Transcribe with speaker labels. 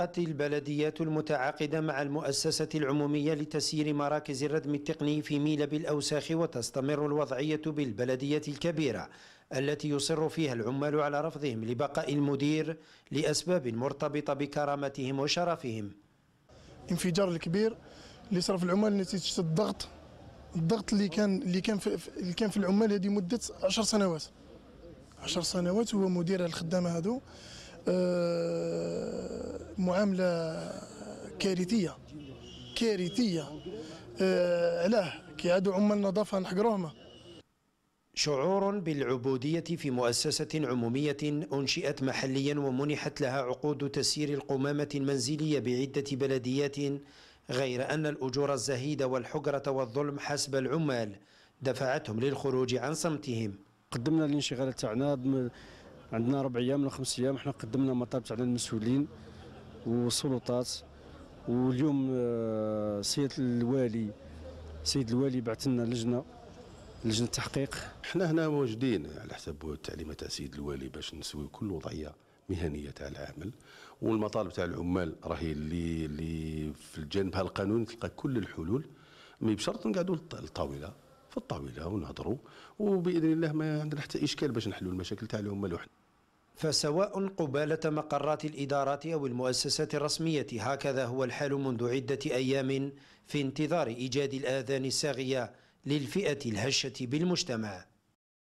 Speaker 1: قد البلديات المتعاقدة مع المؤسسة العمومية لتسيير مراكز الردم التقني في ميلة بالأوساخ وتستمر الوضعية بالبلدية الكبيرة التي يصر فيها العمال على رفضهم لبقاء المدير لأسباب مرتبطة بكرامتهم
Speaker 2: وشرفهم انفجار الكبير اللي صرف العمال نتيجة الضغط الضغط اللي كان اللي كان في اللي كان في العمال هذه مدة 10 سنوات 10 سنوات هو مدير الخدامة هذو آه، معامله كارثيه كارثيه علاه كيعادوا عمال النظافه نحقروهم
Speaker 1: شعور بالعبودية في مؤسسة عمومية أنشئت محليا ومنحت لها عقود تسيير القمامة المنزلية بعدة بلديات غير أن الأجور الزهيدة والحقرة والظلم
Speaker 3: حسب العمال دفعتهم للخروج عن صمتهم قدمنا الانشغال تاعنا عندنا ربع ايام ولا خمس ايام احنا قدمنا مطالب تاعنا للمسؤولين والسلطات واليوم آه، سيد الوالي سيد الوالي بعث لنا لجنه لجنه تحقيق حنا هنا موجودين على حسب
Speaker 4: التعليمات تاع سيد الوالي باش نسوي كل وضعيه مهنيه تاع العامل والمطالب تاع العمال راهي اللي اللي في الجانب القانوني تلقى كل الحلول مي بشرط نقعدوا للطاوله في الطاوله ونهضروا وباذن الله ما عندنا حتى اشكال باش نحلوا المشاكل تاع العمال
Speaker 1: فسواء قبالة مقرات الإدارات أو المؤسسات الرسمية هكذا هو الحال منذ عدة أيام في انتظار إيجاد الآذان الساغية للفئة الهشة بالمجتمع